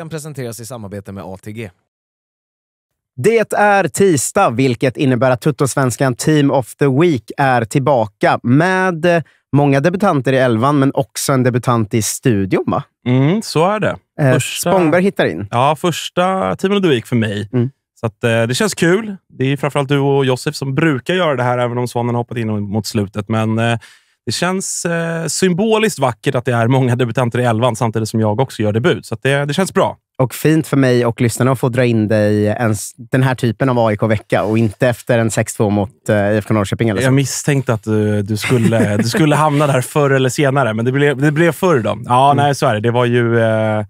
veckan presenteras i samarbete med ATG. Det är tisdag, vilket innebär att Tuttosvenskan Team of the Week är tillbaka med många debutanter i elvan, men också en debutant i studion. Va? Mm, så är det. Eh, första... Spångberg hittar in. Ja, första Team of the Week för mig. Mm. Så att, eh, Det känns kul. Det är framförallt du och Josef som brukar göra det här, även om Svanen hoppat in mot slutet. Men eh, det känns eh, symboliskt vackert att det är många debutanter i elvan samtidigt som jag också gör debut, så det, det känns bra. Och fint för mig och lyssnarna att få dra in dig ens den här typen av AIK-vecka och inte efter en 6-2 mot eh, IFK Norrköping. Eller så. Jag misstänkte att du, eh, du, skulle, du skulle hamna där förr eller senare, men det blev, det blev förr då. Ja, mm. nej, så är det. Det var ju... Eh,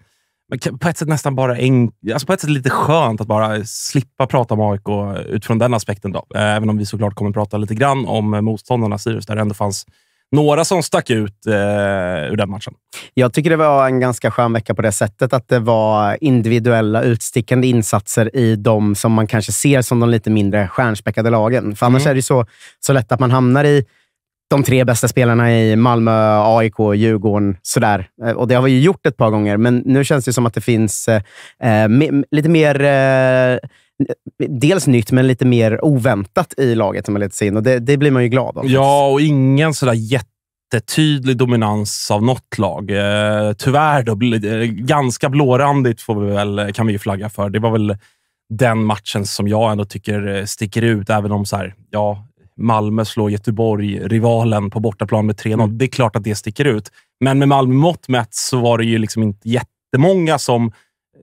på ett sätt nästan bara en, alltså på ett sätt lite skönt att bara slippa prata om AIK utifrån den aspekten. Då. Eh, även om vi såklart kommer prata lite grann om motståndarna Sirius, där det ändå fanns några som stack ut eh, ur den matchen. Jag tycker det var en ganska skön vecka på det sättet att det var individuella utstickande insatser i de som man kanske ser som de lite mindre stjärnspäckade lagen. För annars mm. är det så, så lätt att man hamnar i de tre bästa spelarna i Malmö, AIK, Djurgården. Sådär. Eh, och det har vi ju gjort ett par gånger, men nu känns det som att det finns eh, eh me lite mer eh, dels nytt, men lite mer oväntat i laget som har letat sig Och det, det, blir man ju glad av. Ja, och ingen sådär jättetydlig dominans av något lag. Eh, tyvärr, då, eh, ganska blårandigt får vi väl, eh, kan vi flagga för. Det var väl den matchen som jag ändå tycker sticker ut, även om så här, ja, Malmö slår Göteborg, rivalen, på bortaplan med 3-0. Mm. Det är klart att det sticker ut. Men med Malmö mått mätt så var det ju liksom inte jättemånga som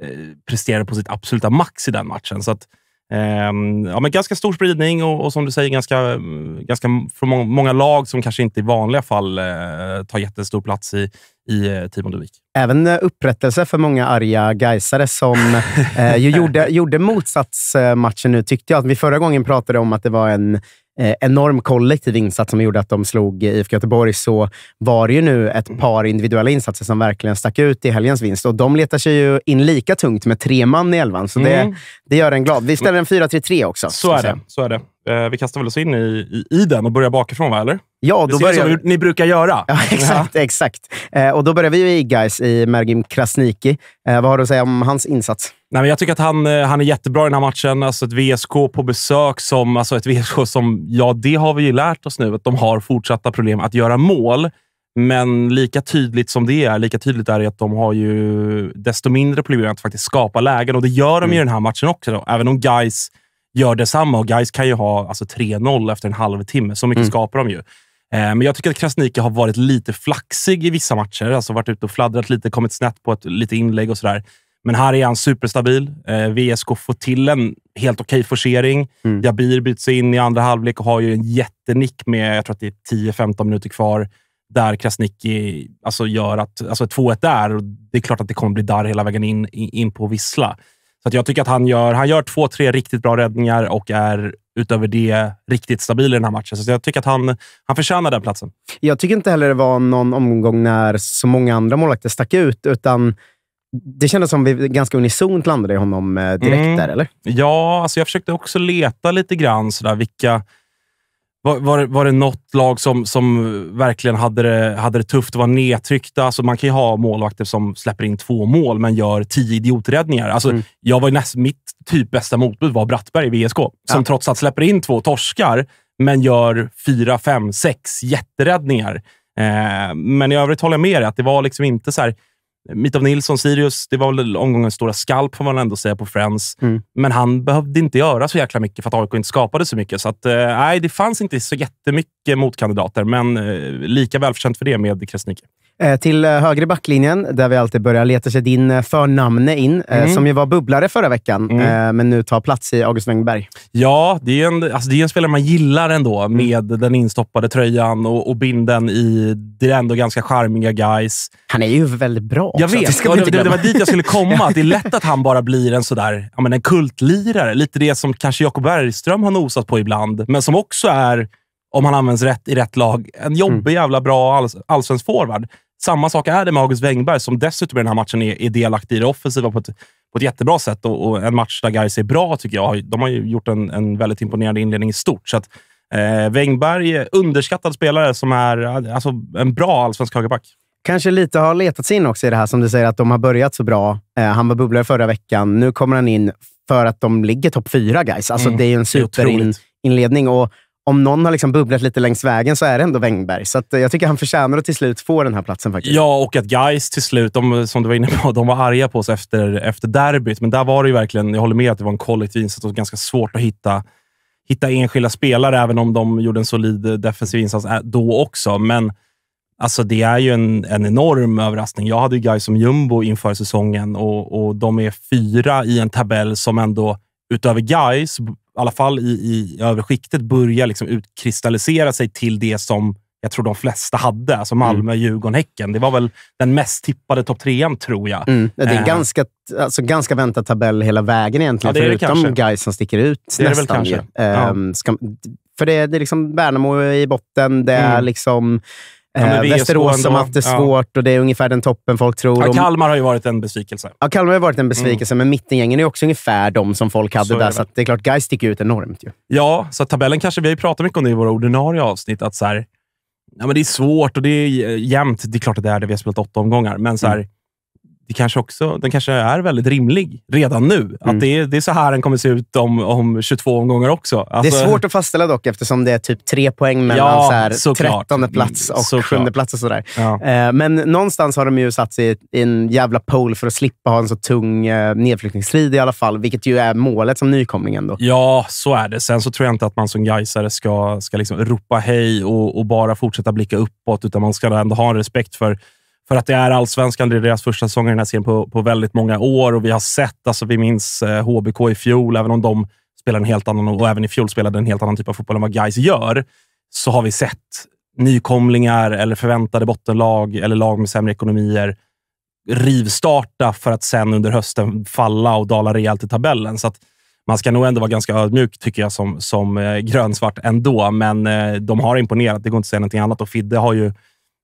Eh, presterade på sitt absoluta max i den matchen. Så att, ehm, ja, men ganska stor spridning och, och som du säger, ganska, ganska må många lag som kanske inte i vanliga fall eh, tar jättestor plats i, i eh, Timon Även eh, upprättelse för många arga gaisare som eh, gjorde, gjorde motsatsmatchen nu, tyckte jag. Att vi förra gången pratade om att det var en Eh, enorm kollektiv insats som gjorde att de slog IFK Göteborg, så var det ju nu ett par individuella insatser som verkligen stack ut i helgens vinst. Och de letar sig ju in lika tungt med tre man i elvan, så det, mm. det gör en glad. Vi ställer en 4-3-3 också. Så är, det, så är det. Eh, vi kastar väl oss in i, i, i den och börjar bakifrån, va? eller? Ja, då det ser börjar... som ni brukar göra. Ja, exakt. Ja. exakt. Eh, och Då börjar vi i guys i Mergim Krasniki. Eh, vad har du att säga om hans insats? Nej, men jag tycker att han, han är jättebra i den här matchen. Alltså ett VSK på besök som... Alltså ett VSK som ja, det har vi ju lärt oss nu, att de har fortsatta problem att göra mål. Men lika tydligt som det är, lika tydligt är det att de har ju desto mindre problem att faktiskt skapa lägen. Och det gör de mm. i den här matchen också. Då. Även om guys gör detsamma. Och guys kan ju ha alltså, 3-0 efter en halvtimme. Så mycket mm. skapar de ju. Eh, men jag tycker att Krasniqi har varit lite flaxig i vissa matcher. Alltså varit ute och fladdrat lite, kommit snett på ett, lite inlägg och sådär. Men här är han superstabil. Eh, VSK får till en helt okej okay forcering. Mm. Jabir byts in i andra halvlek och har ju en jättenick med, jag tror att det är 10-15 minuter kvar, där Krasniqi alltså gör att, alltså 2-1 där. Och det är klart att det kommer bli där hela vägen in, in på vissla. Så jag tycker att han gör, han gör två, tre riktigt bra räddningar och är utöver det riktigt stabil i den här matchen. Så jag tycker att han, han förtjänar den platsen. Jag tycker inte heller det var någon omgång när så många andra målvakter stack ut, utan det kändes som vi ganska unisont landade i honom eh, direkt mm. där, eller? Ja, alltså jag försökte också leta lite grann sådär, vilka var, var, var det något lag som, som verkligen hade det, hade det tufft och var nedtryckta? Alltså man kan ju ha målvakter som släpper in två mål, men gör tio idioträddningar. Alltså, mm. jag var näst, mitt typ bästa motbud var Brattberg i VSK, som ja. trots allt släpper in två torskar, men gör fyra, fem, sex jätteräddningar. Eh, men i övrigt håller jag med dig att det var liksom inte så här Mitov Nilsson, Sirius, det var väl omgångens stora skalp får man ändå säga på Friends. Mm. Men han behövde inte göra så jäkla mycket för att AIK inte skapade så mycket. Så att, eh, nej, det fanns inte så jättemycket motkandidater, men eh, lika välförtjänt för det med Krasniqi. Eh, till eh, höger i backlinjen, där vi alltid börjar leta sig din eh, förnamne in, mm. som ju var bubblare förra veckan, mm. men nu tar plats i August Wengberg. Ja, det är en, alltså det är en spelare man gillar ändå, med den instoppade tröjan och, och binden i det ändå ganska charmiga guys. Han är ju väldigt bra. också. Jag vet. Det, det, det, var dit jag skulle komma. det är lätt att han bara blir en sådär, ja, men en kultlirare. Lite det som kanske Jakob Bergström har nosat på ibland, men som också är om han används rätt i rätt lag. En mm. jobbig mm. jävla bra all, allsvensk forward. Samma sak är det med August Wängberg, som dessutom i den här matchen är, är delaktig i det offensiva på ett, på ett jättebra sätt. Och, och en match där Gais är bra, tycker jag. De har gjort en, en väldigt imponerande inledning i stort. Så att, eh, Wengberg, underskattad spelare som är alltså, en bra allsvensk högerback kanske lite har letat sig in också i det här, som du säger, att de har börjat så bra. Eh, han var bubblare förra veckan. Nu kommer han in för att de ligger topp fyra, guys. Alltså, mm. Det är ju en superinledning om någon har liksom bubblat lite längs vägen så är det ändå Wengberg. Så eh, jag tycker han förtjänar att till slut få den här platsen. faktiskt. Ja, och att Geis till slut, de, som du var inne på, de var arga på oss efter, efter derbyt. Men där var det verkligen, jag håller med, att det var en kollektiv insats och ganska svårt att hitta, hitta enskilda spelare, även om de gjorde en solid eh, defensiv insats eh, då också. Men alltså, det är ju en, en enorm överraskning. Jag hade ju Geis som jumbo inför säsongen och, och de är fyra i en tabell som ändå, utöver Geis i alla fall i, i övre skiktet, börja liksom utkristallisera sig till det som jag tror de flesta hade. Alltså mm. Malmö, mm. Djurgården, Häcken. Det var väl den mest tippade topp trean, tror jag. Mm. Det är en eh. ganska, alltså, ganska väntad tabell hela vägen egentligen, ja, förutom guys som sticker ut det nästan. Är det väl kanske. Ja. Ehm, ska, för det, det är liksom Värnamo i botten. Det är mm. liksom Ja, eh, Västerås som haft det svårt ja. och det är ungefär den toppen folk tror. Ja, Kalmar har ju varit en besvikelse. Ja, Kalmar har varit en mm. besvikelse, mm. men mittengängen är också ungefär de som folk hade så där. Så det är klart, guys sticker ut enormt. Ju. Ja, så tabellen kanske... Vi har ju pratat mycket om det i våra ordinarie avsnitt, att så här, ja, men det är svårt och det är jämnt. Det är klart att det är det. Vi har spelat åtta omgångar, men så här, mm det kanske också, den kanske är väldigt rimlig redan nu. Mm. Att det är, det är så här den kommer se ut om, om 22 omgångar också. Alltså, det är alltså- svårt att fastställa dock, eftersom det är typ tre poäng mellan ja, så mm, plats och sjunde plats. Och sådär. Ja. Eh, men någonstans har de ju satt sig i en jävla pole för att slippa ha en så tung eh, nedflyttningsstrid i alla fall, vilket ju är målet som nykomling ändå. Ja, så är det. Sen så tror jag inte att man som Gaisare ska, ska liksom ropa hej och, och bara fortsätta blicka uppåt, utan man ska ändå ha en respekt för för att det är allsvenskan, det är deras första säsong i den här serien på, på väldigt många år och vi har sett, alltså vi minns HBK eh, i fjol, även om de spelade en helt annan, och även i fjol spelade en helt annan typ av fotboll än vad guys gör, så har vi sett nykomlingar eller förväntade bottenlag eller lag med sämre ekonomier rivstarta för att sen under hösten falla och dala rejält i tabellen. Så man ska nog ändå vara ganska ödmjuk, tycker jag, som, som eh, grönsvart ändå. Men eh, de har imponerat. Det går inte att säga någonting annat. Och Fidde har ju...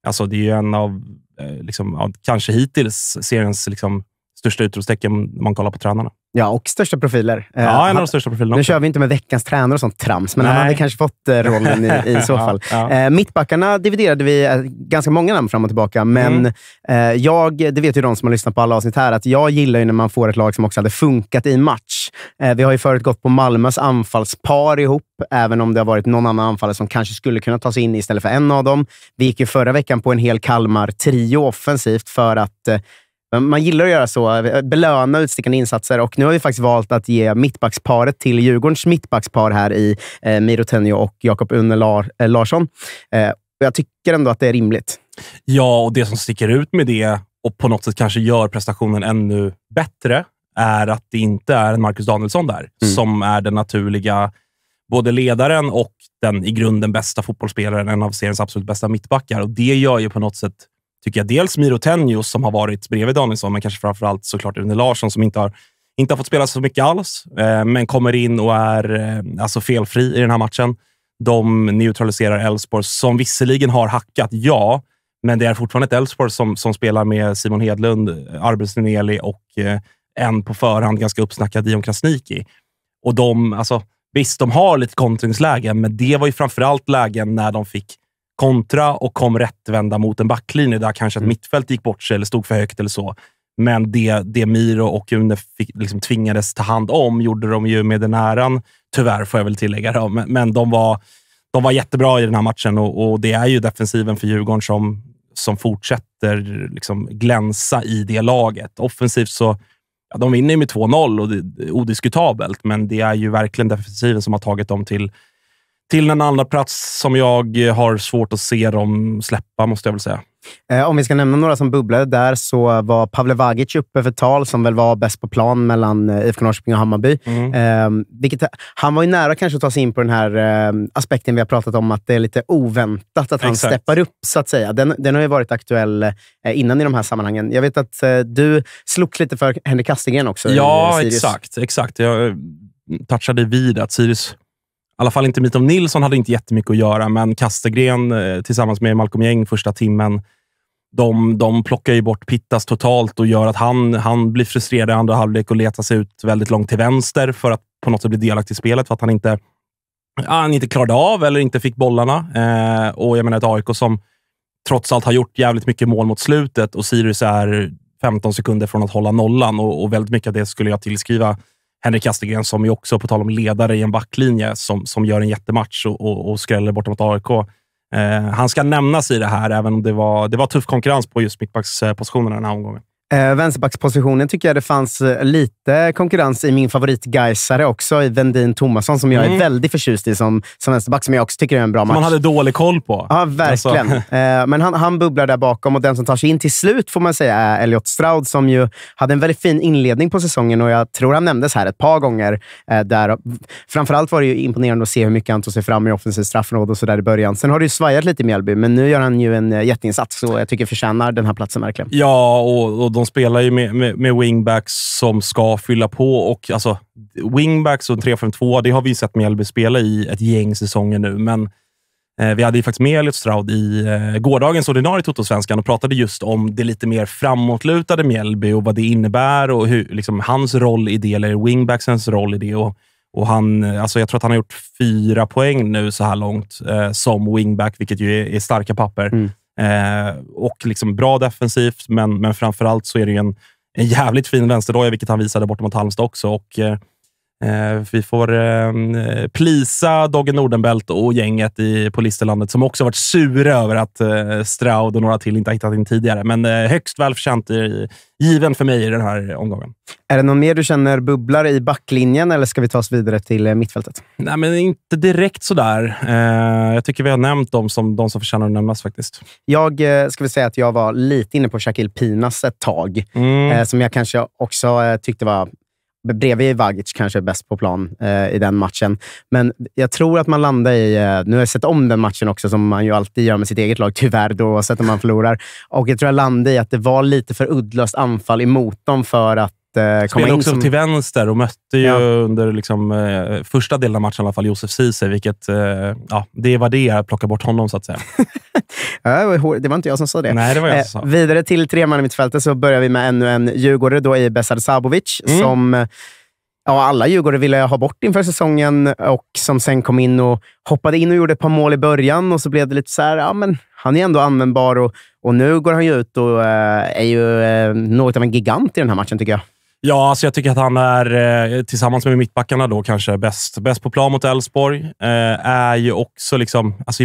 Alltså, det är ju en av Eh, liksom, kanske hittills seriens liksom, största utropstecken när man kollar på tränarna. Ja, och största profiler. Eh, ja, en av de största profilerna. Nu kör vi inte med veckans tränare och sånt trams, men Nej. han hade kanske fått eh, rollen i, i så fall. Ja, ja. Eh, mittbackarna dividerade vi ganska många namn fram och tillbaka, men mm. jag, det vet ju de som har lyssnat på alla avsnitt här, att jag gillar ju när man får ett lag som också hade funkat i match. Vi har ju förut gått på Malmös anfallspar ihop, även om det har varit någon annan anfallare som kanske skulle kunna ta sig in istället för en av dem. Vi gick ju förra veckan på en hel Kalmar-trio offensivt för att man gillar att göra så, eh, belöna utstickande insatser och nu har vi faktiskt valt att ge mittbacksparet till Djurgårdens mittbackspar här i eh, Miro Tenjo och Jakob Une eh, Larsson. Eh, jag tycker ändå att det är rimligt. Ja, och det som sticker ut med det och på något sätt kanske gör prestationen ännu bättre är att det inte är en Marcus Danielsson där, mm. som är den naturliga både ledaren och den i grunden bästa fotbollsspelaren, en av seriens absolut bästa mittbackar. Och Det gör ju på något sätt tycker jag, dels Miro Tenjus som har varit bredvid Danielsson, men kanske framförallt såklart Rune Larsson som inte har, inte har fått spela så mycket alls, eh, men kommer in och är eh, alltså felfri i den här matchen. De neutraliserar Elfsborg, som visserligen har hackat, ja, men det är fortfarande ett Elfsborg som, som spelar med Simon Hedlund, Arbus Lineli och eh, en på förhand ganska uppsnackad Dion Krasniki. Och de, alltså, visst, de har lite kontringslägen, men det var ju framförallt lägen när de fick kontra och kom rättvända mot en backlinje där kanske ett mm. mittfält gick bort sig eller stod för högt eller så. Men det, det Miro och Une fick, liksom tvingades ta hand om gjorde de ju med den äran, tyvärr får jag väl tillägga. Då. Men, men de, var, de var jättebra i den här matchen och, och, det är ju defensiven för Djurgården som, som fortsätter liksom glänsa i det laget. Offensivt så ja, de vinner med 2-0 och det är odiskutabelt, men det är ju verkligen defensiven som har tagit dem till till en andra plats som jag har svårt att se dem släppa, måste jag väl säga. Eh, om vi ska nämna några som bubblade där så var Pavle Vagic uppe för tal som väl var bäst på plan mellan eh, IFK Norrköping och Hammarby. Mm. Ehm, vilket, han var ju nära kanske att ta sig in på den här eh, aspekten vi har pratat om, att det är lite oväntat att han Exakt. steppar upp, så att säga. Den, den har ju varit aktuell eh, innan i de här sammanhangen. Jag vet att eh, du slogs lite för Henrik Kastegren också. Ja, exakt. exakt. Jag eh, touchade vid att Sirius alla fall inte Mitov Nilsson hade inte jättemycket att göra, men Kastegren eh, tillsammans med Malcolm Gäng första timmen, de, de plockar ju bort Pittas totalt och gör att han, han blir frustrerad i andra halvlek och letar sig ut väldigt långt till vänster för att på något sätt bli delaktig i spelet för att han inte, han inte klarade av eller inte fick bollarna. Eh, och jag menar ett AIK som trots allt har gjort jävligt mycket mål mot slutet och Sirius är 15 sekunder från att hålla nollan och, och väldigt mycket av det skulle jag tillskriva Henrik Kastegren som ju också, på tal om ledare i en backlinje, som, som gör en jättematch och, och, och skräller borta mot AIK. Eh, han ska nämnas i det här, även om det var, det var tuff konkurrens på just mittbackspositionerna den här omgången. Eh, vänsterbackspositionen tycker jag det fanns eh, lite konkurrens i min favorit-Gaisare också, i Vendin Thomasson, som jag mm. är väldigt förtjust i som, som vänsterback, som jag också tycker är en bra match. Som man hade dålig koll på. Ja, verkligen. Alltså. Eh, men han, han bubblar där bakom och den som tar sig in till slut, får man säga, är Elliot Stroud, som ju hade en väldigt fin inledning på säsongen och jag tror han nämndes här ett par gånger. Eh, där, framförallt var det ju imponerande att se hur mycket han tog sig fram i offensiv straffområde och sådär i början. Sen har det ju svajat lite i Mjällby, men nu gör han ju en eh, jätteinsats och jag tycker förtjänar den här platsen verkligen. Ja, och, och de de spelar ju med, med, med, wingbacks som ska fylla på och alltså, wingbacks och 3-5-2, det har vi ju sett Mjällby spela i ett gäng säsonger nu, men eh, vi hade ju faktiskt med Elliot Stroud i eh, gårdagens ordinarie Toto-svenskan och pratade just om det lite mer framåtlutade Mjällby och vad det innebär och hur, liksom, hans roll i det, eller wingbacksens roll i det. Och, och han, eh, alltså jag tror att han har gjort fyra poäng nu så här långt eh, som wingback, vilket ju är, är starka papper. Mm. Eh, och liksom bra defensivt, men, men framför så är det en, en jävligt fin vänsterdoja, vilket han visade bort mot Halmstad också. Och, eh, Eh, vi får ehm, eh, plisa Dogge Nordenbelt och gänget på Listerlandet som också varit sura över att eh, Straud och några till inte har hittat in tidigare. Men eh, högst välförtjänt given för mig i den här omgången. Är det någon mer du känner bubblar i backlinjen eller ska vi ta oss vidare till mittfältet? Nej, men inte direkt sådär. jag tycker vi har nämnt dem som de som förtjänar att nämnas faktiskt. Jag eh, ska väl säga att jag var lite inne på Shaquille Pinas ett tag, mm. som jag kanske också tyckte var bredvid Vagic kanske bäst på plan eh, i den matchen. Men jag tror att man landar i... Eh, nu har jag sett om den matchen också, som man ju alltid gör med sitt eget lag, tyvärr, då, oavsett om man förlorar. Och jag tror jag landade i att det var lite för uddlöst anfall emot dem för att eh, komma in. också som... till vänster och mötte ju ja. under liksom, eh, första delen av matchen i alla fall Josef Ceesay, vilket eh, ja, det var det att plocka bort honom så att säga. det var inte jag som sa det. Nej, det var jag som eh, sa. Eh, vidare till tremannamittfältet så börjar vi med ännu en djurgårdare då i Besard Sabovic mm. som eh, ja, alla Djurgårdare ville ha bort inför säsongen och som sen kom in och hoppade in och gjorde ett par mål i början och så blev det lite så här, ja men han är ändå användbar och, och nu går han ju ut och eh, är ju något av en gigant i den här matchen tycker jag. Ja, alltså jag tycker att han är, eh, tillsammans med mittbackarna, då kanske bäst, bäst på plan mot Elfsborg. Eh, är liksom, alltså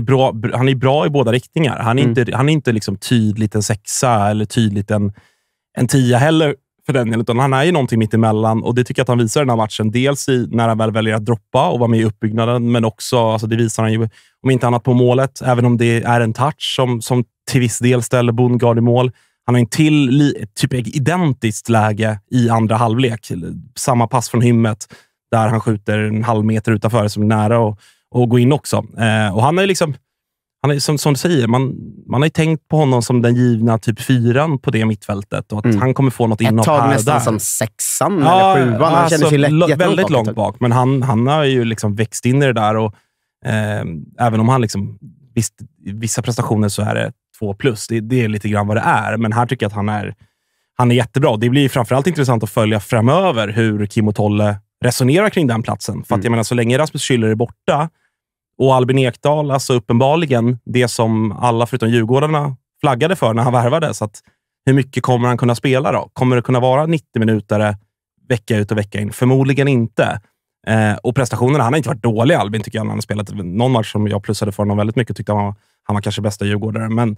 han är bra i båda riktningar. Han är mm. inte, han är inte liksom tydligt en sexa eller tydligt en, en tia heller, för den delen, utan han är ju någonting mitt emellan och det tycker jag att han visar i den här matchen. Dels i när han väl väljer att droppa och vara med i uppbyggnaden, men också, alltså det visar han ju om inte annat på målet, även om det är en touch som, som till viss del ställer bondgard i mål. Han har en till typ identiskt läge i andra halvlek. Samma pass från hymmet där han skjuter en halv meter utanför som är nära och, och gå in också. Eh, och han är liksom, han är, som, som du säger, man, man har ju tänkt på honom som den givna typ fyran på det mittfältet och att mm. han kommer få något inhopp här och där. Ett tag nästan som sexan ja, eller sjuan. Han alltså, känner sig lätt, väldigt långt bak, men han, han har ju liksom växt in i det där. och eh, Även om han liksom, visst, vissa prestationer så är det två plus. Det, det, är lite grann vad det är, men här tycker jag att han är, han är jättebra. Det blir framförallt intressant att följa framöver hur Kim och Tolle resonerar kring den platsen. För att, mm. jag menar, så länge Rasmus Schüller är borta och Albin Ekdal, alltså uppenbarligen det som alla förutom Djurgårdarna flaggade för när han värvades. Att hur mycket kommer han kunna spela då? Kommer det kunna vara 90 minuter vecka ut och vecka in? Förmodligen inte. Eh, och prestationerna, han har inte varit dålig Albin tycker jag. Han har spelat någon match som jag plussade för honom väldigt mycket tyckte han var han var kanske bästa djurgårdare, men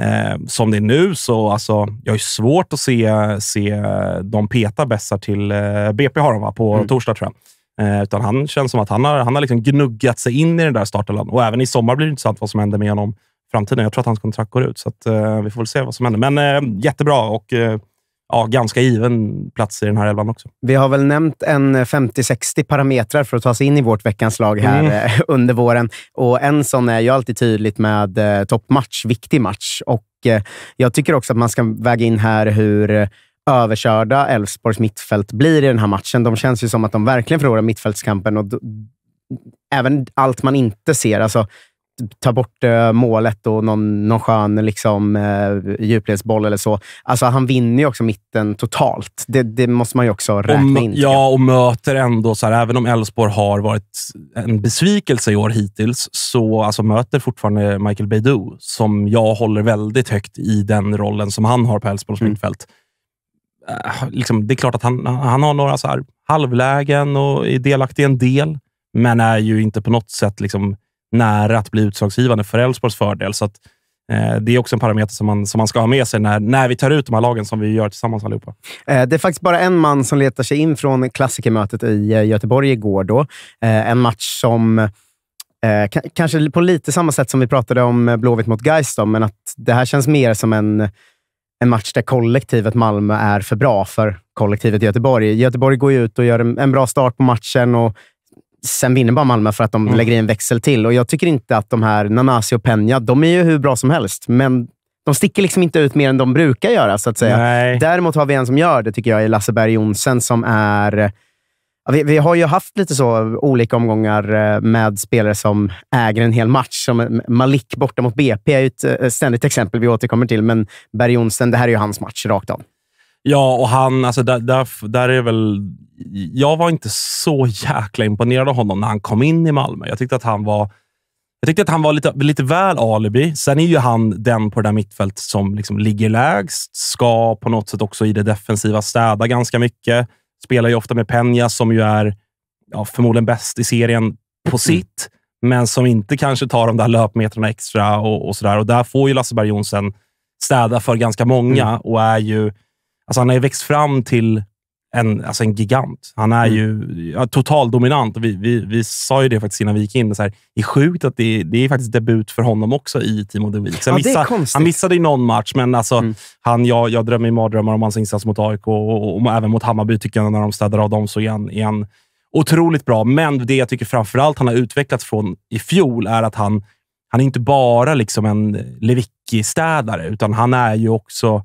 eh, som det är nu så alltså, jag är svårt att se, se de peta bästar till eh, BP har de va? på mm. torsdag, tror jag. Eh, utan han känns som att han har, han har liksom gnuggat sig in i den där startelvan. Och även i sommar blir det intressant vad som händer med honom framtiden. Jag tror att hans kontrakt går ut, så att, eh, vi får väl se vad som händer. Men eh, jättebra och eh, ja, ganska given plats i den här elvan också. Vi har väl nämnt en 50-60 eh, parametrar för att ta sig in i vårt veckans lag här mm. Eh, under våren. Och En sån är ju alltid tydligt med eh, toppmatch, viktig match. Och Jag tycker också att man ska väga in här hur överkörda Elfsborgs mittfält blir i den här matchen. De känns ju som att de verkligen förlorar mittfältskampen. Och även allt man inte ser. Alltså, ta bort eh, målet och någon, någon skön liksom, eh, djupledsboll eller så. Alltså, han vinner ju också mitten totalt. Det, det måste man ju också räkna och, in. Ja, och möter ändå, så här, även om Elfsborg har varit en besvikelse i år hittills, så alltså, möter fortfarande Michael Beidou, som jag håller väldigt högt i den rollen som han har på Elfsborgs mm. mittfält. Eh, liksom, det är klart att han, han har några så här halvlägen och är delaktig i en del, men är ju inte på något sätt liksom, nära att bli utslagsgivande för Elfsborgs fördel. Så att, eh, det är också en parameter som man, som man ska ha med sig när, när vi tar ut de här lagen som vi gör tillsammans allihopa. Eh, det är faktiskt bara en man som letar sig in från klassikermötet i eh, Göteborg igår. Då. Eh, en match som eh, K kanske på lite samma sätt som vi pratade om eh, Blåvitt mot Gais, men att det här känns mer som en, en match där kollektivet Malmö är för bra för kollektivet Göteborg. Göteborg går ut och gör en, en bra start på matchen och Sen vinner bara Malmö för att de mm. lägger in en växel till. Och Jag tycker inte att de här Nanasi och Peña, de är ju hur bra som helst, men de sticker liksom inte ut mer än de brukar göra. så att säga. Nej. Däremot har vi en som gör det, tycker jag, i Lasse Berg Jonsen, som är... Vi, vi, har ju haft lite så olika omgångar eh, med spelare som äger en hel match. Som Malik borta mot BP är ett eh, ständigt exempel vi återkommer till, men Berg Jonsen, det här är ju hans match rakt av. Ja, och han, alltså där, där, där är väl... Jag var inte så jäkla imponerad av honom när han kom in i Malmö. Jag tyckte att han var... Jag tyckte att han var lite, lite väl alibi. Sen är ju han den på det där mittfältet som liksom ligger lägst. Ska på något sätt också i det defensiva städa ganska mycket. Spelar ju ofta med Peña som ju är ja, förmodligen bäst i serien på sitt, men som inte kanske tar de där löpmetrarna extra och, och sådär. Och där får ju Lasse Berg Jonsson städa för ganska många mm. och är ju Alltså han har ju växt fram till en, alltså en gigant. Han är mm. ju ja, totaldominant. Vi, vi, vi sa ju det faktiskt innan vi gick in. det är sjukt att det, det är faktiskt debut för honom också i Team of the Week. Ja, missa, han missade ju någon match, men alltså, mm. han, jag, jag drömmer i mardrömmar om hans insats mot AIK och, och, och, även mot Hammarby, tycker jag, när de städade av dem. Så är han, otroligt bra. Men det jag tycker framför allt han har utvecklats från i fjol är att han, han är inte bara liksom en Lewicki-städare, utan han är ju också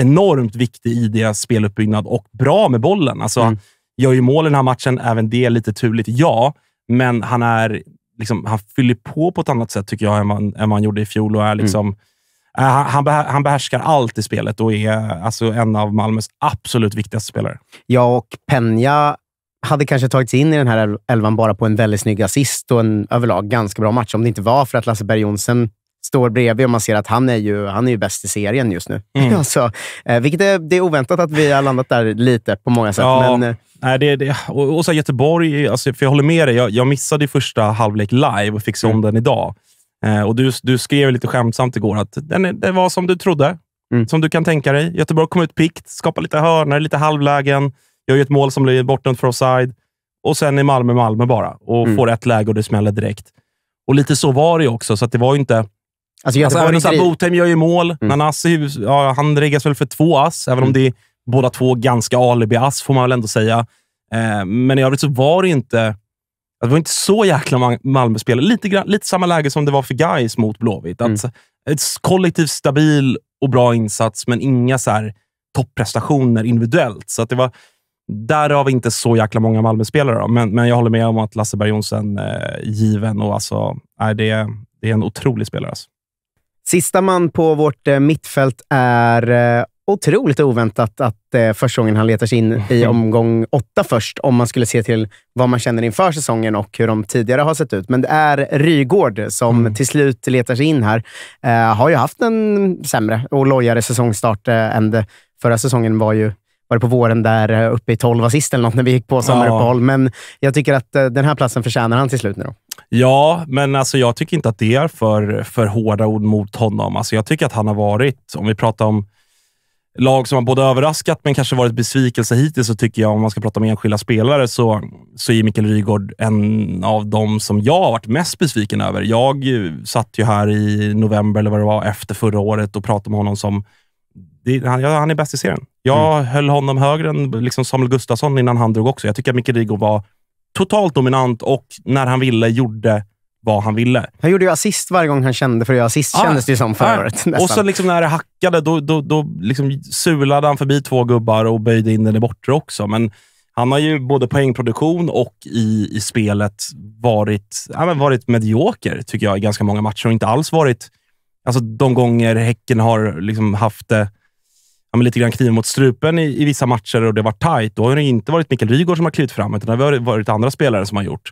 enormt viktig i deras speluppbyggnad och bra med bollen. Alltså, mm. Gör ju mål i den här matchen, även det lite turligt, ja. Men han, är, liksom, han fyller på på ett annat sätt, tycker jag, än man, än man gjorde i fjol. Och är mm. liksom, mm. Han, han behärskar allt i spelet och är alltså en av Malmös absolut viktigaste spelare. Ja, och Penja hade kanske tagits in i den här elvan bara på en väldigt snygg assist och en överlag ganska bra match om det inte var för att Lasse Berg Jonsen står bredvid och man ser att han är ju, han är ju bäst i serien just nu. Mm. Alltså, eh, vilket är, det är oväntat att vi har landat där lite på många sätt. Ja. Men, eh, Nej, det, det, och, och så Göteborg, alltså, för jag håller med dig. Jag, jag missade första halvlek live och fick se om mm. den idag. Eh, och du, du skrev lite skämtsamt igår att den, den var som du trodde. Mm. Som du kan tänka dig. Göteborg kom ut pikt, skapade lite hörnor, lite halvlägen. Gör ju ett mål som blir bortdömt för offside. Och sen är Malmö Malmö bara och mm. får ett läge och det smäller direkt. Och lite så var det också, så det var inte... Alltså, alltså, Botheim gör ju mål. Mm. Nanasi, ja, han riggas väl för två ass, även mm. om det är båda två ganska alibi-ass, får man väl ändå säga. Eh, men i övrigt så var det inte... Alltså, det var inte så jäkla Malmö-spelare. Lite, lite samma läge som det var för guys mot Blåvitt. Mm. ett kollektivt stabil och bra insats, men inga så här topprestationer individuellt. Så att det var därav inte så jäkla många Malmö-spelare. Men, men jag håller med om att Lasse Berg Jonsson eh, given och alltså, är det, det är en otrolig spelare. Alltså. Sista man på vårt eh, mittfält är eh, otroligt oväntat att eh, första gången han letar sig in i omgång åtta först, om man skulle se till vad man känner inför säsongen och hur de tidigare har sett ut. Men det är Rygård som mm. till slut letar sig in här. Eh, har ju haft en sämre och lojare säsongstart eh, än det. förra säsongen var ju var det på våren där uppe i 12 assist eller något när vi gick på sommaruppehåll. Ja. Men jag tycker att den här platsen förtjänar han till slut nu. Då. Ja, men alltså jag tycker inte att det är för, för hårda ord mot honom. Alltså jag tycker att han har varit, om vi pratar om lag som har både överraskat men kanske varit besvikelse hittills, så tycker jag om man ska prata om enskilda spelare så, så är Mikael Rygaard en av de som jag har varit mest besviken över. Jag satt ju här i november, eller vad det var, efter förra året och pratade med honom som det, han, han, är bäst i serien. Jag mm. höll honom högre än liksom Samuel Gustafsson innan han drog också. Jag tycker att Mikael Rygaard var totalt dominant och när han ville gjorde vad han ville. Han gjorde ju assist varje gång han kände för att göra assist, ja, ah, kändes det som förra ah. året. Nästan. Och så liksom när det hackade, då, då, då liksom sulade han förbi två gubbar och böjde in den i bortre också. Men han har ju både poängproduktion och i, i spelet varit, ja, men varit medioker, tycker jag, i ganska många matcher och inte alls varit... Alltså de gånger Häcken har liksom haft det ja, men lite grann kniven mot strupen i, i, vissa matcher och det var tajt, då har det inte varit Mikael Rygaard som har klivit fram, utan det har varit andra spelare som har gjort.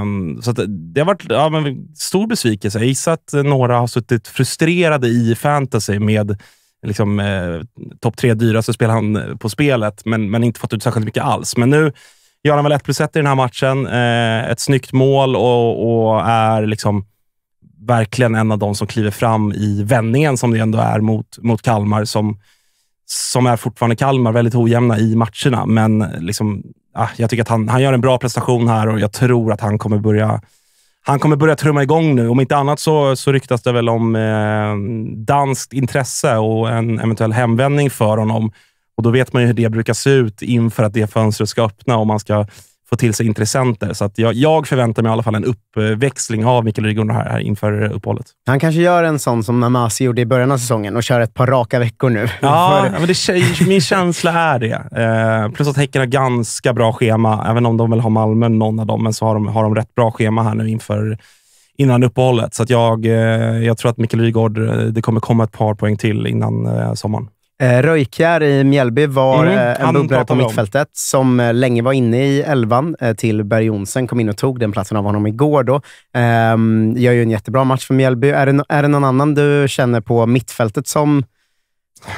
Um, så det har varit ja, men stor besvikelse. Jag gissar att några har suttit frustrerade i fantasy med liksom, eh, topp tre dyraste spelaren eh, på spelet, men, men inte fått ut särskilt mycket alls. Men nu gör han väl 1 plus 1 i den här matchen. Eh, ett snyggt mål och, och är liksom verkligen en av de som kliver fram i vändningen som det ändå är mot, mot Kalmar, som som är fortfarande Kalmar, väldigt ojämna i matcherna. Men liksom, ah, jag tycker att han, han gör en bra prestation här och jag tror att han kommer börja han kommer börja trumma igång nu. Om inte annat så, så ryktas det väl om eh, danskt intresse och en eventuell hemvändning för honom. Och Då vet man ju hur det brukar se ut inför att det fönstret ska öppna. Om man ska få till sig intressenter. Så att jag, jag förväntar mig i alla fall en uppväxling av Mikael Rygaard här, här inför uppehållet. Han kanske gör en sån som Namasi gjorde i början av säsongen och kör ett par raka veckor nu. Ja, för... men det, min känsla är det. Eh, plus att Häcken har ganska bra schema, även om de vill ha Malmö någon av dem, men så har de, har de rätt bra schema här nu inför innan uppehållet. Så jag, eh, jag tror att Mikael Rygaard, eh, det kommer komma ett par poäng till innan eh, sommaren. Eh, Röjkjär i Mjällby var mm, eh, en bubblare på mittfältet som eh, länge var inne i elvan till Berg Jonsen kom in och tog den platsen av honom igår. Då. Ehm, gör ju en jättebra match för Mjällby. Är det, är det någon annan du känner på mittfältet som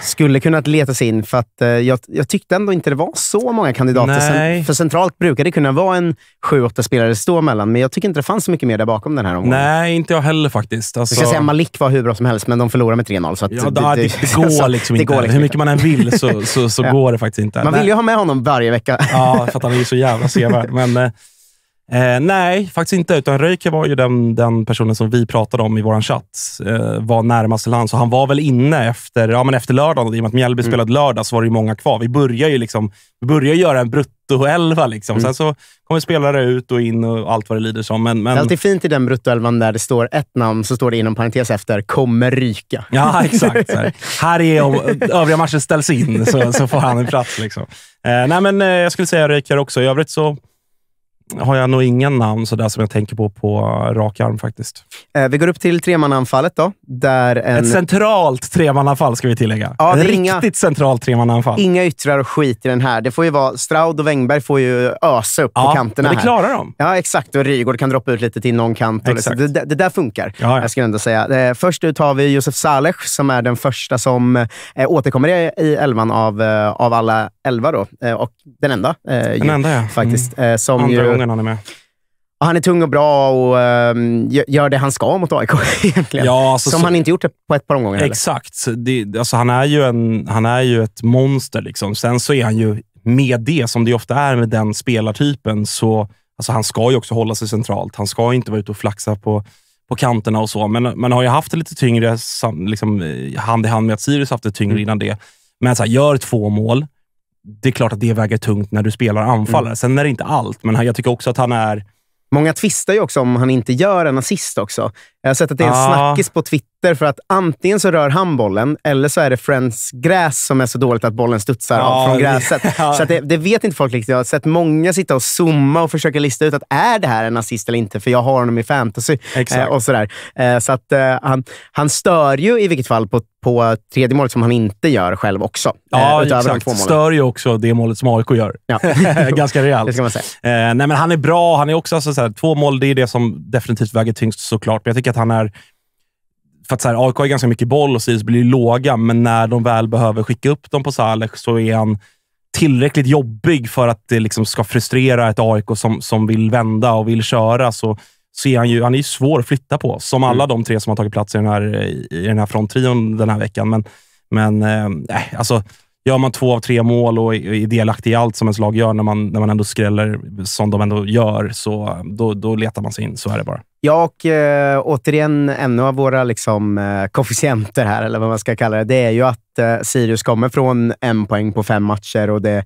skulle kunnat leta sig in, för att eh, jag, jag, tyckte ändå inte det var så många kandidater. Sen, för centralt brukar det kunna vara en sju, åtta spelare stå mellan, men jag tycker inte det fanns så mycket mer där bakom den här omgången. Nej, inte jag heller faktiskt. Alltså... Jag ska alltså- säga Malik var hur bra som helst, men de förlorade med 3-0. ja, det, det, det, det, går alltså, liksom inte. Går liksom hur mycket man än vill så, så, så ja. går det faktiskt inte. Man vill ju ha med honom varje vecka. ja, för att han är så jävla sevärd. Eh, Eh, nej, faktiskt inte. Utan Röjke var ju den, den personen som vi pratade om i vår chatt. Eh, var närmast till hands. Han var väl inne efter, ja, men efter lördagen. I och med att Mjällby mm. spelade lördag så var det ju många kvar. Vi började ju liksom, vi började göra en bruttoelva. Liksom. Mm. Sen så kommer spelare ut och in och allt vad det lider som. Men, men... Det är alltid fint i den bruttoelvan där det står ett namn, så står det inom parentes efter “kommer ryka”. Ja, exakt. Här. här, är om övriga matcher ställs in, så, så får han en plats. Liksom. Eh, nej, men, eh, jag skulle säga Röjkar också. I övrigt så har jag nog ingen namn så som jag tänker på på rak arm faktiskt. Eh, vi går upp till tremananfallet då. Där en... Ett centralt tremananfall ska vi tillägga. Ja, Ett inga, riktigt centralt tremananfall. Inga yttrar och skit i den här. Det får ju vara, Straud och Wengberg får ju ösa upp ja, på kanterna. Ja, det klarar de. Ja, exakt. Och Rygaard kan droppa ut lite till någon kant. Liksom- exakt. Det, det, där funkar, ja, ja. jag skulle ändå säga. Eh, först ut har vi Josef Salech, som är den första som eh, återkommer i, i elvan av, eh, av alla elva. Då. Eh, och den enda. Eh, den enda, ja. Faktiskt. Mm. som Andra ju, gången han är med. Han är tung och bra och um, gör det han ska mot AIK egentligen. Ja, alltså, Som så, han inte gjort på ett par omgångar. Exakt. Det, alltså, han, är ju en, han är ju ett monster. Liksom. Sen så är han ju, med det, som det ofta är med den spelartypen, så alltså, han ska ju också hålla sig centralt. Han ska inte vara ute och flaxa på, på kanterna och så, men, men har ju haft det lite tyngre, liksom, eh, hand i hand med att Sirius haft det tyngre mm. innan det. Men så här, gör två mål det är klart att det väger tungt när du spelar anfallare. Mm. Sen är det inte allt, men jag tycker också att han är... Många tvistar ju också om han inte gör en assist också. Jag har sett att det är en ah. snackis på Twitter Därför att antingen så rör han bollen eller så är det Friends gräs som är så dåligt att bollen studsar ja, av från gräset. Ja. Så det, det, vet inte folk riktigt. Jag har sett många sitta och zooma och försöka lista ut att är det här en nazist eller inte, för jag har honom i fantasy. Eh, och sådär. Eh, så att, eh, han, han stör ju i vilket fall på, på tredje målet som han inte gör själv också. Eh, ja, exakt. Stör ju också det målet som AIK gör. Ja. Ganska rejält. Det ska man säga. Eh, nej, men han är bra. Han är också alltså, såhär, två mål, det är det som definitivt väger tyngst såklart, men jag tycker att han är för att så här, AIK har ganska mycket boll och Sirius blir låga, men när de väl behöver skicka upp dem på Saleh så är han tillräckligt jobbig för att det liksom ska frustrera ett AIK som, som vill vända och vill köra. Så, så är han, ju, han är ju svår att flytta på, som alla mm. de tre som har tagit plats i den här, i den här fronttrion den här veckan. Men, men eh, äh, alltså, gör man två av tre mål och är delaktig i allt som ens lag gör när man, när man ändå skräller som de ändå gör, så då, då letar man sig in. Så är det bara. Ja, och eh, återigen, en av våra liksom, eh, koefficienter här, eller vad man ska kalla det, det är ju att eh, Sirius kommer från en poäng på fem matcher och det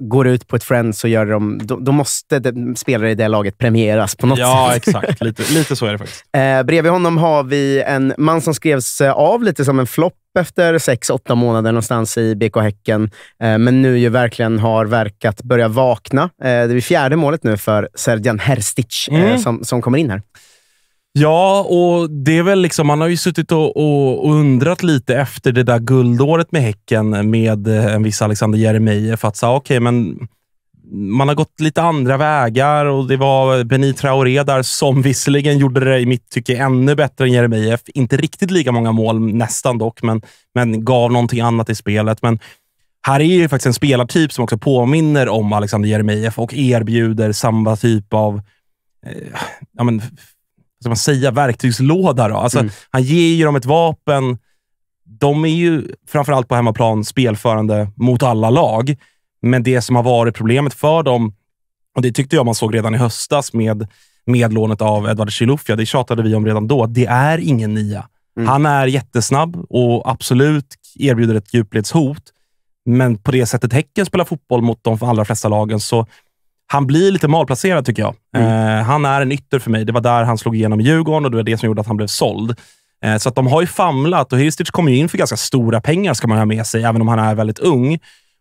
går ut på ett Friends och gör de, då, då måste de, spelare i det laget premieras på något ja, sätt. Ja, exakt. Lite, lite så är det faktiskt. Eh, bredvid honom har vi en man som skrevs eh, av lite som en flopp efter sex åtta månader någonstans i BK Häcken, eh, men nu ju verkligen har verkat börja vakna. Eh, det blir fjärde målet nu för Sergian Herstic eh, mm. eh, som, som kommer in här. Ja, och det är väl liksom, man har ju suttit och, och, undrat lite efter det där guldåret med Häcken med eh, en viss Alexander Jeremejeff. Att okej, okay, men man har gått lite andra vägar och det var Beni Traoré där som visserligen gjorde det i mitt tycke ännu bättre än Jeremejeff. Inte riktigt lika många mål, nästan dock, men, men gav någonting annat i spelet. Men här är ju faktiskt en spelartyp som också påminner om Alexander Jeremejeff och erbjuder samma typ av eh, ja, men, ska man säga, verktygslåda. Då. Alltså, mm. Han ger ju dem ett vapen. De är ju, framförallt på hemmaplan, spelförande mot alla lag. Men det som har varit problemet för dem, och det tyckte jag man såg redan i höstas med medlånet av Edvard Chilufya, det tjatade vi om redan då, det är ingen nia. Mm. Han är jättesnabb och absolut erbjuder ett djupledshot, men på det sättet Häcken spelar fotboll mot de allra flesta lagen så han blir lite malplacerad tycker jag. Mm. Eh, han är en ytter för mig. Det var där han slog igenom i Djurgården och det var det som gjorde att han blev såld. Eh, så att de har ju famlat och Hirstich kommer ju in för ganska stora pengar, ska man ha med sig, även om han är väldigt ung.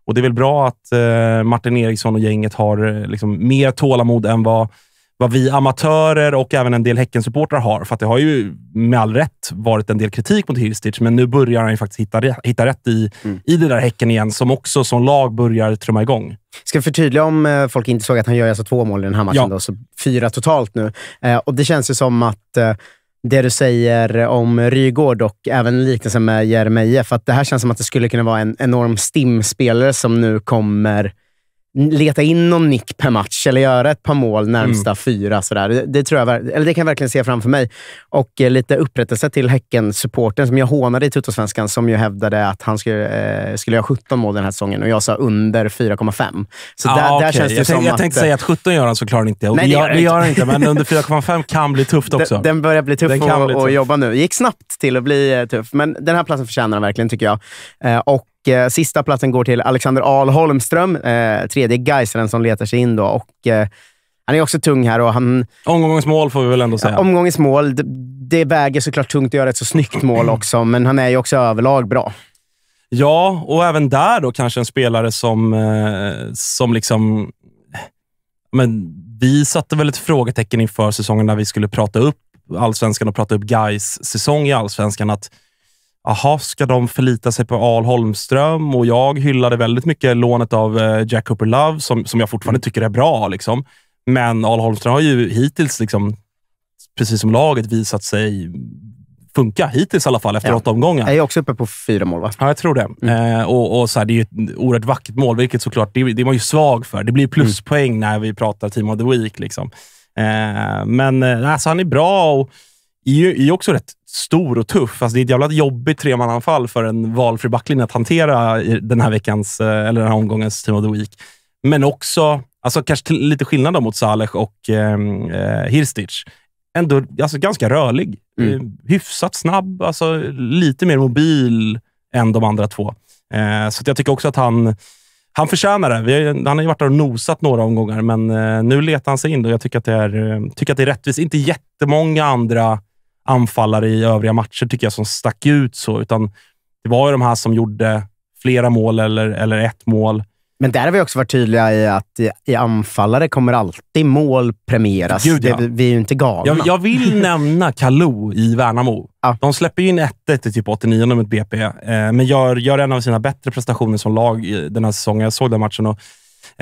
Och Det är väl bra att eh, Martin Eriksson och gänget har eh, liksom, mer tålamod än vad vad vi amatörer och även en del Häckensupportrar har. För det har ju med all rätt varit en del kritik mot Hirstich, men nu börjar han ju faktiskt hitta, hitta rätt i, mm. i det där Häcken igen, som också som lag börjar trumma igång. Ska förtydliga om eh, folk inte såg att han gör alltså två mål i den här matchen, ja. då, så fyra totalt nu. Eh, och Det känns ju som att eh, det du säger om Rygård och även liknelsen med Jeremejeff, att det här känns som att det skulle kunna vara en enorm stimspelare som nu kommer leta in någon nick per match eller göra ett par mål närmsta mm. fyra. Sådär. Det, det, tror jag, eller det kan jag verkligen se framför mig. Och eh, lite upprättelse till Häcken-supporten som jag hånade i Tuttosvenskan som ju hävdade att han skulle, eh, skulle göra 17 mål den här säsongen och jag sa under 4,5. Så ah, där, okay. där, känns det jag, som jag, att, tänkte säga att 17 gör han såklart inte. Och nej, det gör, det gör han inte. men under 4,5 kan bli tufft också. Den, den börjar bli tuff att jobba nu. gick snabbt till att bli eh, tuff, men den här platsen förtjänar han verkligen tycker jag. Eh, och eh, Sista platsen går till Alexander Ahl Holmström, eh, tredje Gaisaren som letar sig in. Då. Och, eh, han är också tung här. Och han, omgångens mål får vi väl ändå säga. Ja, omgångens mål. Det, det väger såklart tungt att göra ett så snyggt mål också, men han är ju också överlag bra. Ja, och även där då kanske en spelare som, eh, som liksom... Men vi satte väl ett frågetecken inför säsongen när vi skulle prata upp allsvenskan och prata upp guys säsong i allsvenskan. Att aha, ska de förlita sig på Al Holmström? Och jag hyllade väldigt mycket lånet av eh, Jack Cooper Love, som, som jag fortfarande tycker är bra. Liksom. Men Al Holmström har ju hittills, liksom, precis som laget, visat sig funka. Hittills i alla fall, efter ja. åtta omgångar. Jag är också uppe på fyra mål, va? Ja, jag tror det. Mm. Eh, och, och, så här, Det är ju ett oerhört vackert mål, vilket såklart, det, det är man ju svag för. Det blir pluspoäng mm. när vi pratar Team of the Week. Liksom. Eh, men alltså, han är bra. Och, är ju också rätt stor och tuff. Alltså det är ett jävla jobbigt tremananfall för en valfri backlinje att hantera i den här veckans, eh, eller den här omgångens Team of the Week. Men också, alltså kanske lite skillnad mot Saleh och ehm, eh, Hirstic. Ändå alltså ganska rörlig. Mm. Eh, hyfsat snabb, alltså lite mer mobil än de andra två. Eh, så jag tycker också att han, han förtjänar det. Har, han har ju varit där och nosat några omgångar, men eh, nu letar han sig in och jag tycker att det är, eh, tycker att det är rättvist. Inte jättemånga andra anfallare i övriga matcher tycker jag som stack ut så, utan det var ju de här som gjorde flera mål eller, eller ett mål. Men där har vi också varit tydliga i att i, i anfallare kommer alltid mål premieras. Gud, ja. det, vi är ju inte galna. Jag, jag vill nämna Kalou i Värnamo. Ja. De släpper ju in 1-1 i typ 89 mot BP, eh, men gör, gör en av sina bättre prestationer som lag den här säsongen. Jag såg den matchen och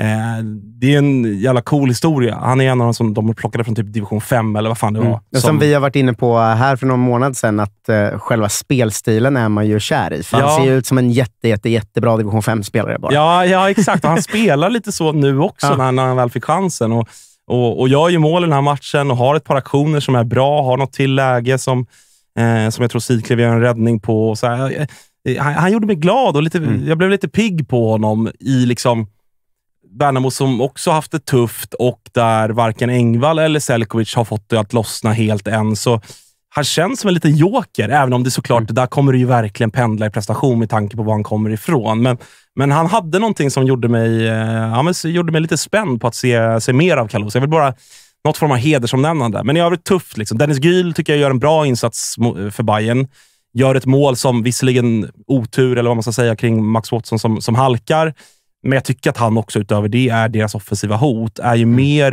Eh, det är en jävla cool historia. Han är en av de som de plockade från typ division 5 eller vad fan det mm. var. Mm. Som, som, vi har varit inne på eh, här för någon månad sedan, att eh, själva spelstilen är man ju kär i. För ja. Han ser ju ut som en jätte, jätte, jättebra division 5-spelare bara. Ja, ja exakt. Och han spelar lite så nu också ja. när, när han väl fick chansen. Och, och, och gör ju mål i den här matchen och har ett par aktioner som är bra, har något till läge som, eh, som jag tror Siklev gör en räddning på. så här, eh, eh, han, han, gjorde mig glad och lite, mm. jag blev lite pigg på honom i liksom Värnamo som också haft det tufft och där varken Engvall eller Selkovic har fått det att lossna helt än. Så han känns som en liten joker, även om det såklart, mm. där kommer det ju verkligen pendla i prestation med tanke på var han kommer ifrån. Men, men han hade någonting som gjorde mig, eh, ja, gjorde mig lite spänd på att se, se mer av Kalos. Jag vill bara något form av hedersomnämnande. Men i övrigt tufft. Liksom. Dennis Gyl tycker jag gör en bra insats eh, för Bayern. Gör ett mål som, visserligen otur eller vad man ska säga, kring Max Watson som, som halkar. Men jag tycker att han också utöver det är deras offensiva hot. Är ju mm. mer...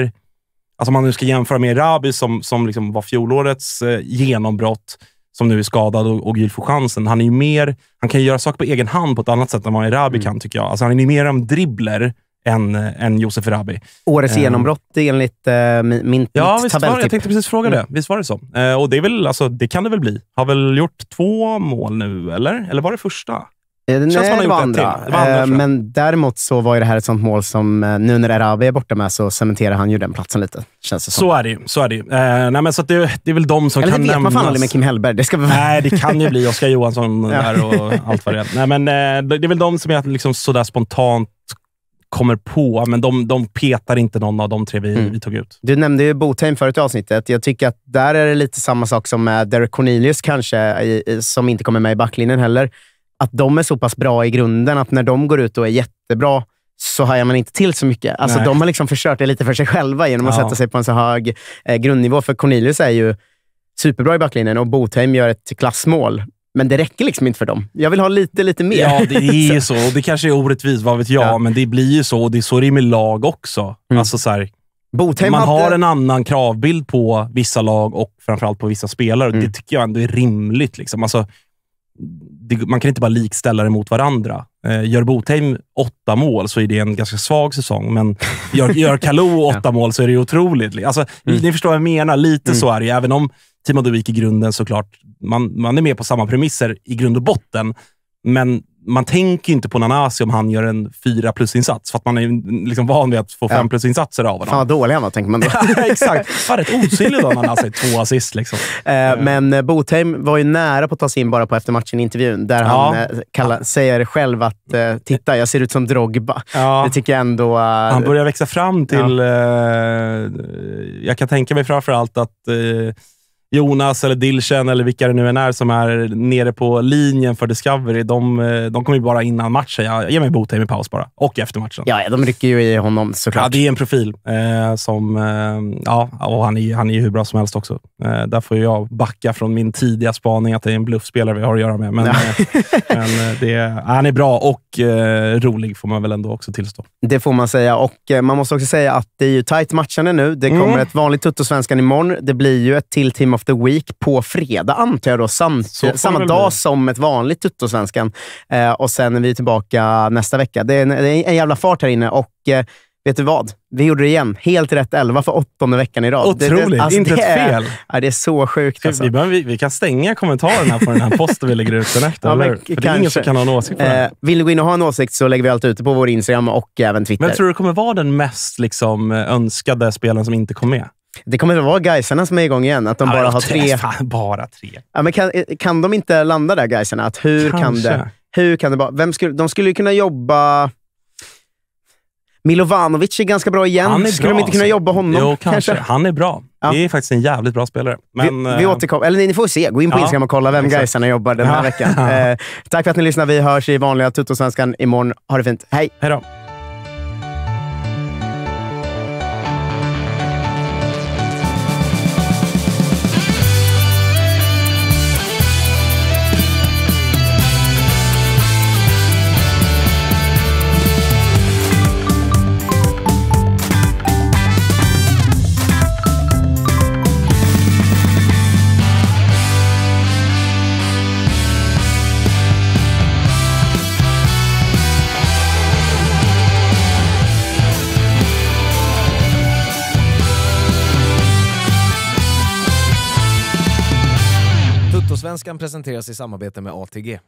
Alltså om man nu ska jämföra med Rabi som, som liksom var fjolårets eh, genombrott, som nu är skadad och, och Gül får chansen. Han, är ju mer, han kan ju göra saker på egen hand på ett annat sätt än vad Rabi mm. kan, tycker jag. Alltså han är ju mer en dribbler än, eh, än Josef Rabi. Årets um, genombrott enligt uh, min, ja, mitt tabelltipp. Ja, jag tänkte precis fråga det. Mm. Visst var det så? Uh, och det, är väl, alltså, det kan det väl bli. Har väl gjort två mål nu, eller? Eller var det första? Eh, nej, det var andra. Det var andra eh, men däremot så var det här ett sånt mål som, eh, nu när Erabi är borta med, så cementerar han ju den platsen lite. Känns det som. Så är det ju. Så är det, ju. Eh, nej, men så det, det är väl de som Eller kan det vet man fan aldrig med Kim Hellberg. Det ska vi... Nej, det kan ju bli Oskar Johansson där och allt vad det är. Nej, men, eh, det är väl de som jag liksom sådär spontant kommer på, men de, de petar inte någon av de tre vi, mm. vi tog ut. Du nämnde ju Botheim förut i avsnittet. Jag tycker att där är det lite samma sak som med Derek Cornelius kanske, i, i, som inte kommer med i backlinjen heller att de är så pass bra i grunden att när de går ut och är jättebra så hajar man inte till så mycket. Alltså, de har liksom förstört det lite för sig själva genom att ja. sätta sig på en så hög eh, grundnivå. För Cornelius är ju superbra i backlinjen och Botheim gör ett klassmål. Men det räcker liksom inte för dem. Jag vill ha lite, lite mer. Ja, det är så. så. Det kanske är orättvist, vad vet jag, ja. men det blir ju så. Och det är så det är med lag också. Mm. Alltså, så här, Botheim man hade... har en annan kravbild på vissa lag och framförallt på vissa spelare. Mm. Det tycker jag ändå är rimligt. Liksom. Alltså, det, man kan inte bara likställa det mot varandra. Eh, gör Botheim åtta mål så är det en ganska svag säsong, men gör, gör Kalou åtta ja. mål så är det otroligt. Alltså, mm. Ni förstår vad jag menar. Lite mm. så är det även om Timo Dovik i grunden såklart, man, man är med på samma premisser i grund och botten, men man tänker inte på Nanasi om han gör en 4 plus-insats, för att man är liksom van vid att få 5 ja. plus-insatser av honom. Fan vad dålig han var, tänker man då. exakt. Fan, rätt osynlig då, Nanasi. Två assist. Liksom. Eh, mm. Men eh, Botheim var ju nära på att ta sig in bara på eftermatchen-intervjun, där ja. han eh, kallar, säger själv att eh, “titta, jag ser ut som Drogba”. Ja. Det tycker jag ändå... Eh, han börjar växa fram till... jag kan tänka mig framför allt att Jonas eller Dilchen eller vilka det nu än är som är nere på linjen för Discovery, de, eh, de kommer ju bara innan matchen. Jag ger mig Botheim i paus bara. Och efter matchen. Ja, de rycker ju i honom såklart. Ja, det är en profil eh, som... Eh, ja, och han är, han är ju hur bra som helst också. Eh, där får jag backa från min tidiga spaning att det är en bluffspelare vi har att göra med. Men, ja. Eh, men eh, det, han är bra och rolig, får man väl ändå också tillstå. Det får man säga. Och man måste också säga att det är ju tajt matchande nu. Det kommer mm. ett vanligt Tuttosvenskan imorgon. Det blir ju ett till timme After Week på fredag, antar jag. Då, samt, samma dag bli. som ett vanligt Tuttosvenskan. Eh, och sen är vi tillbaka nästa vecka. Det är en, det är en jävla fart här inne. Och, eh, Vet du vad? Vi gjorde det igen. Helt rätt elva för åttonde veckan i rad. Otroligt! Det, det, alltså, inte det är, ett fel. Är, det är så sjukt. Alltså. Vi, vi, vi, kan stänga kommentarerna på den här posten vi lägger ut den efter. ja, men, för det är ingen som kan ha en åsikt på eh, den. Vill du gå in och ha en åsikt så lägger vi allt ute på vår Instagram och även Twitter. Men tror du det kommer vara den mest liksom, eh, önskade spelaren som inte kom med? Det kommer att vara Gaisarna som är igång igen. Att de ja, bara har tre. Fan, bara tre. Ja, men kan, kan de inte landa där, Gaisarna? Att hur Kanske. kan det? Hur kan det bara, vem skulle, de skulle ju kunna jobba... Milovanovic är ganska bra igen. Han är Skulle bra, de inte kunna alltså. jobba honom? Jo, kanske. kanske. Han är bra. Ja. Det är faktiskt en jävligt bra spelare. Men, vi, vi eh, återkommer. Eller ni får se. Gå in på ja. Instagram och kolla vem Gaisarna jobbar den här veckan. eh, tack för att ni lyssnade. Vi hörs i vanliga Tuttosvenskan imorgon. Ha det fint. Hej! Hej då. presenteras i samarbete med ATG.